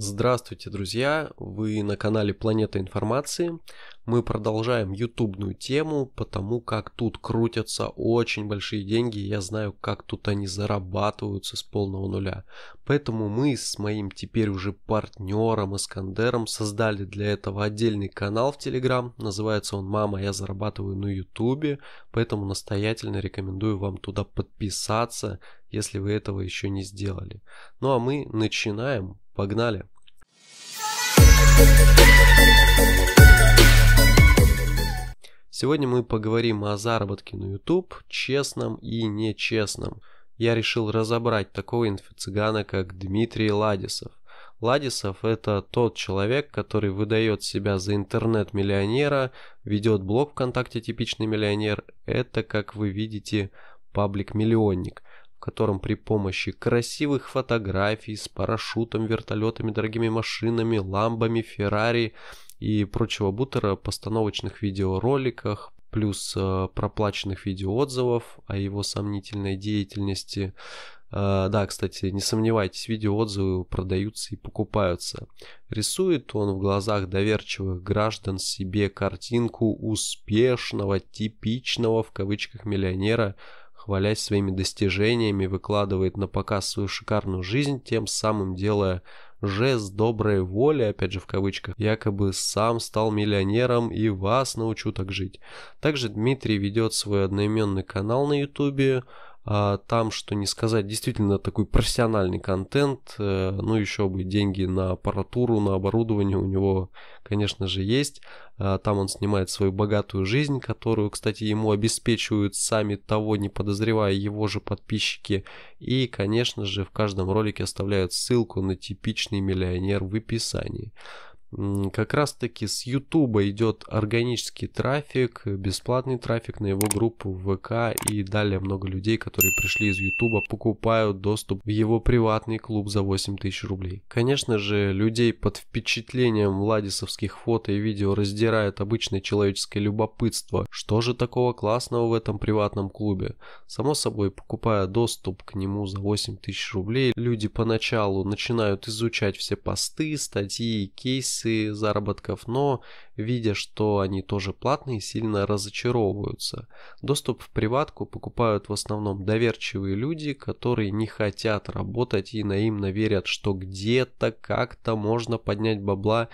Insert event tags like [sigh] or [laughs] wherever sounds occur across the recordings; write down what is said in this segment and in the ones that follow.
Здравствуйте, друзья! Вы на канале Планета Информации. Мы продолжаем ютубную тему, потому как тут крутятся очень большие деньги. Я знаю, как тут они зарабатываются с полного нуля. Поэтому мы с моим теперь уже партнером Искандером создали для этого отдельный канал в Телеграм. Называется он «Мама, я зарабатываю на Ютубе». Поэтому настоятельно рекомендую вам туда подписаться, если вы этого еще не сделали. Ну а мы начинаем Погнали! Сегодня мы поговорим о заработке на YouTube, честном и нечестном. Я решил разобрать такого инфо-цыгана, как Дмитрий Ладисов. Ладисов – это тот человек, который выдает себя за интернет-миллионера, ведет блог ВКонтакте «Типичный миллионер». Это, как вы видите, паблик-миллионник в котором при помощи красивых фотографий с парашютом, вертолетами, дорогими машинами, ламбами, Феррари и прочего бутера, постановочных видеороликах, плюс э, проплаченных видеоотзывов о его сомнительной деятельности. Э, да, кстати, не сомневайтесь, видеоотзывы продаются и покупаются. Рисует он в глазах доверчивых граждан себе картинку успешного, типичного в кавычках миллионера – хвалясь своими достижениями, выкладывает на показ свою шикарную жизнь, тем самым делая жест доброй воли, опять же в кавычках, якобы сам стал миллионером и вас научу так жить. Также Дмитрий ведет свой одноименный канал на ютубе, а, там, что не сказать, действительно такой профессиональный контент. Э, ну, еще бы деньги на аппаратуру, на оборудование у него, конечно же, есть. А, там он снимает свою богатую жизнь, которую, кстати, ему обеспечивают сами того, не подозревая его же подписчики. И, конечно же, в каждом ролике оставляют ссылку на типичный миллионер в описании как раз таки с YouTube идет органический трафик, бесплатный трафик на его группу ВК и далее много людей, которые пришли из YouTube, покупают доступ в его приватный клуб за 8 тысяч рублей. Конечно же, людей под впечатлением владисовских фото и видео раздирает обычное человеческое любопытство. Что же такого классного в этом приватном клубе? Само собой, покупая доступ к нему за 8 тысяч рублей, люди поначалу начинают изучать все посты, статьи и кейсы, позиции заработков, но, видя, что они тоже платные, сильно разочаровываются. Доступ в приватку покупают в основном доверчивые люди, которые не хотят работать и наивно верят, что где-то как-то можно поднять бабла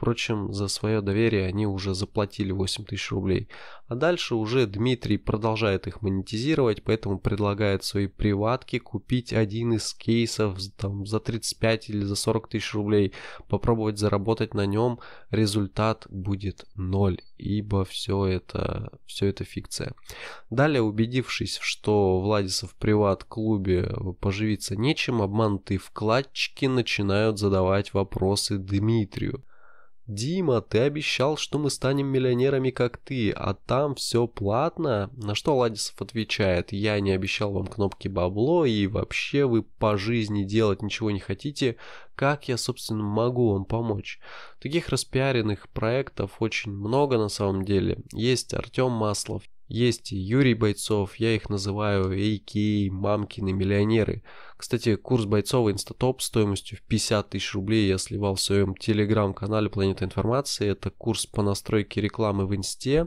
Впрочем, за свое доверие они уже заплатили 8 тысяч рублей. А дальше уже Дмитрий продолжает их монетизировать, поэтому предлагает свои приватки купить один из кейсов там, за 35 или за 40 тысяч рублей, попробовать заработать на нем, результат будет ноль, ибо все это, все это фикция. Далее, убедившись, что Владисов в приват-клубе э, поживиться нечем, обманутые вкладчики начинают задавать вопросы Дмитрию. «Дима, ты обещал, что мы станем миллионерами, как ты, а там все платно?» На что Ладисов отвечает «Я не обещал вам кнопки бабло, и вообще вы по жизни делать ничего не хотите. Как я, собственно, могу вам помочь?» Таких распиаренных проектов очень много на самом деле. Есть Артем Маслов, есть Юрий Бойцов, я их называю AKA, мамкины, миллионеры. Кстати, курс Бойцова Инстатоп стоимостью в 50 тысяч рублей я сливал в своем телеграм-канале Планета Информации. Это курс по настройке рекламы в Инсте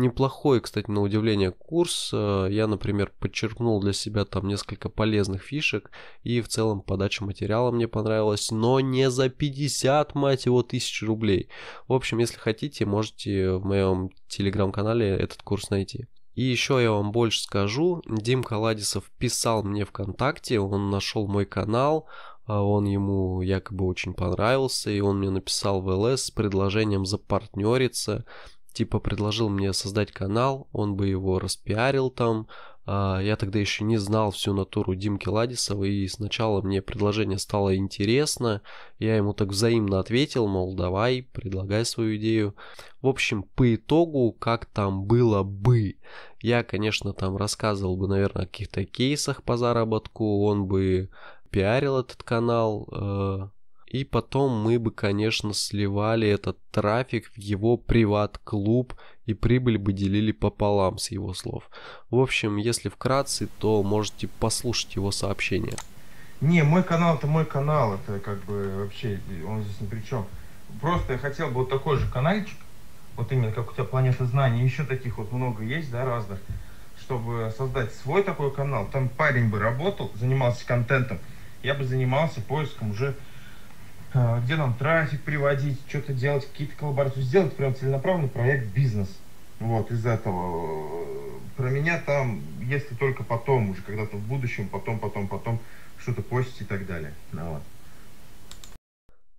неплохой, кстати, на удивление курс. Э, я, например, подчеркнул для себя там несколько полезных фишек, и в целом подача материала мне понравилась, но не за 50, мать его, тысяч рублей. В общем, если хотите, можете в моем телеграм-канале этот курс найти. И еще я вам больше скажу, Дим Каладисов писал мне ВКонтакте, он нашел мой канал, э, он ему якобы очень понравился, и он мне написал в ЛС с предложением запартнериться типа предложил мне создать канал, он бы его распиарил там. А, я тогда еще не знал всю натуру Димки Ладисова, и сначала мне предложение стало интересно. Я ему так взаимно ответил, мол, давай, предлагай свою идею. В общем, по итогу, как там было бы. Я, конечно, там рассказывал бы, наверное, о каких-то кейсах по заработку, он бы пиарил этот канал, э, и потом мы бы, конечно, сливали этот трафик в его приват-клуб и прибыль бы делили пополам, с его слов. В общем, если вкратце, то можете послушать его сообщение. Не, мой канал это мой канал, это как бы вообще, он здесь ни при чем. Просто я хотел бы вот такой же каналчик, вот именно как у тебя планета знаний, еще таких вот много есть, да, разных, чтобы создать свой такой канал, там парень бы работал, занимался контентом, я бы занимался поиском уже а, где нам трафик приводить, что-то делать, какие-то коллаборации, сделать прям целенаправленный проект бизнес. Вот, из этого. Про меня там, если только потом, уже когда-то в будущем, потом, потом, потом, что-то постить и так далее. Ну, вот.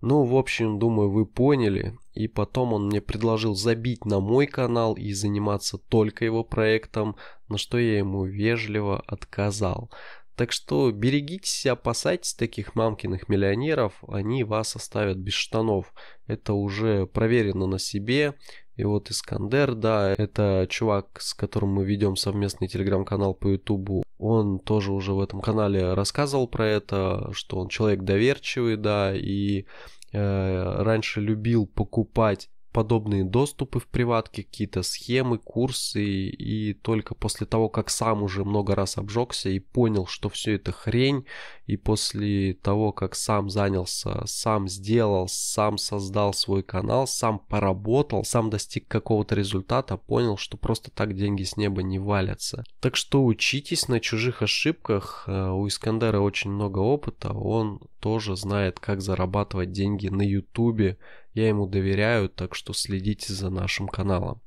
Ну, в общем, думаю, вы поняли. И потом он мне предложил забить на мой канал и заниматься только его проектом, на что я ему вежливо отказал. Так что берегитесь опасайтесь таких мамкиных миллионеров, они вас оставят без штанов. Это уже проверено на себе. И вот Искандер, да, это чувак, с которым мы ведем совместный телеграм-канал по ютубу. Он тоже уже в этом канале рассказывал про это, что он человек доверчивый, да, и э, раньше любил покупать подобные доступы в приватке, какие-то схемы, курсы, и только после того, как сам уже много раз обжегся и понял, что все это хрень, и после того, как сам занялся, сам сделал, сам создал свой канал, сам поработал, сам достиг какого-то результата, понял, что просто так деньги с неба не валятся. Так что учитесь на чужих ошибках, э, у Искандера очень много опыта, он тоже знает, как зарабатывать деньги на ютубе, я ему доверяю, так что следите за нашим каналом.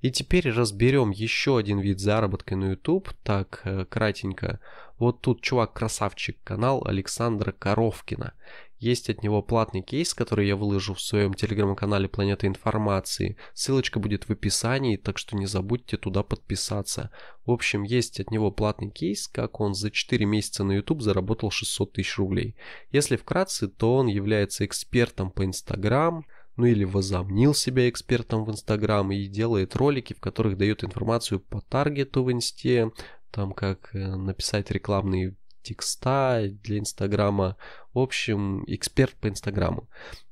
И теперь разберем еще один вид заработка на YouTube, так э, кратенько. Вот тут чувак красавчик, канал Александра Коровкина. Есть от него платный кейс, который я выложу в своем телеграм-канале Планета Информации. Ссылочка будет в описании, так что не забудьте туда подписаться. В общем, есть от него платный кейс, как он за 4 месяца на YouTube заработал 600 тысяч рублей. Если вкратце, то он является экспертом по Инстаграм, ну или возомнил себя экспертом в Инстаграм и делает ролики, в которых дает информацию по таргету в Инсте, там как э, написать рекламный текста для Инстаграма. В общем, эксперт по Инстаграму.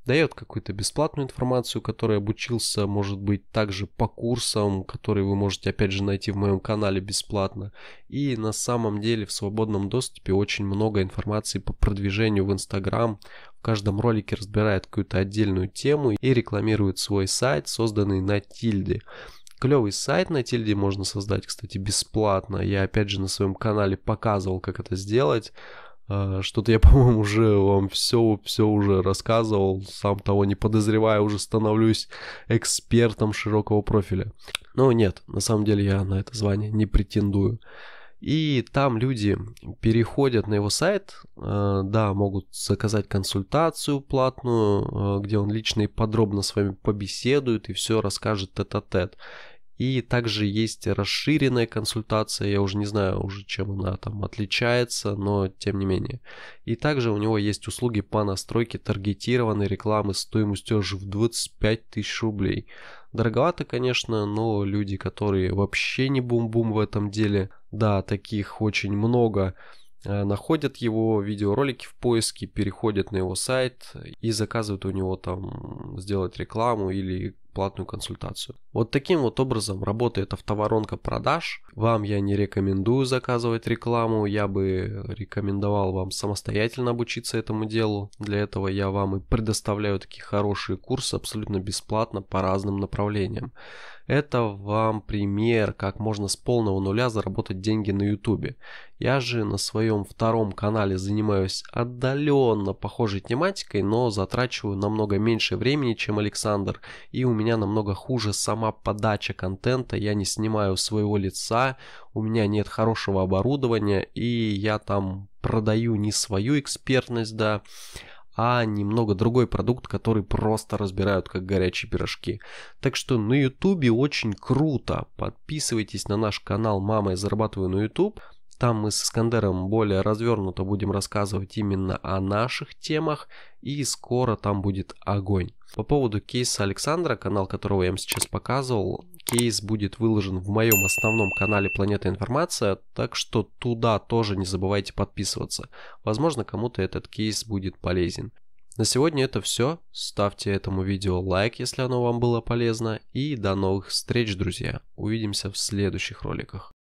Дает какую-то бесплатную информацию, который обучился, может быть, также по курсам, которые вы можете, опять же, найти в моем канале бесплатно. И на самом деле в свободном доступе очень много информации по продвижению в Инстаграм. В каждом ролике разбирает какую-то отдельную тему и рекламирует свой сайт, созданный на тильде клевый сайт на Тильде можно создать, кстати, бесплатно. Я, опять же, на своем канале показывал, как это сделать. Э, что-то я, [laughs] по-моему, уже вам все, все уже рассказывал, сам того не подозревая, уже становлюсь экспертом широкого профиля. Ну нет, на самом деле я на это звание не претендую. И там люди переходят на его сайт, э, да, могут заказать консультацию платную, э, где он лично и подробно с вами побеседует и все расскажет тет-а-тет. И также есть расширенная консультация, я уже не знаю уже, чем она там отличается, но тем не менее. И также у него есть услуги по настройке таргетированной рекламы стоимостью аж в 25 тысяч рублей. Дороговато, конечно, но люди, которые вообще не бум-бум в этом деле, да, таких очень много. Э, находят его видеоролики в поиске, переходят на его сайт и заказывают у него там сделать рекламу или платную консультацию. Вот таким вот образом работает автоворонка продаж. Вам я не рекомендую заказывать рекламу, я бы рекомендовал вам самостоятельно обучиться этому делу. Для этого я вам и предоставляю такие хорошие курсы абсолютно бесплатно по разным направлениям. Это вам пример, как можно с полного нуля заработать деньги на YouTube. Я же на своем втором канале занимаюсь отдаленно похожей тематикой, но затрачиваю намного меньше времени, чем Александр, и у меня меня намного хуже сама подача контента, я не снимаю своего лица, у меня нет хорошего оборудования, и я там продаю не свою экспертность, да, а немного другой продукт, который просто разбирают как горячие пирожки. Так что на ютубе очень круто. Подписывайтесь на наш канал «Мама, я зарабатываю на YouTube». Там мы с Искандером более развернуто будем рассказывать именно о наших темах, и скоро там будет огонь. По поводу кейса Александра, канал которого я вам сейчас показывал, кейс будет выложен в моем основном канале Планета Информация, так что туда тоже не забывайте подписываться. Возможно, кому-то этот кейс будет полезен. На сегодня это все. Ставьте этому видео лайк, если оно вам было полезно. И до новых встреч, друзья. Увидимся в следующих роликах.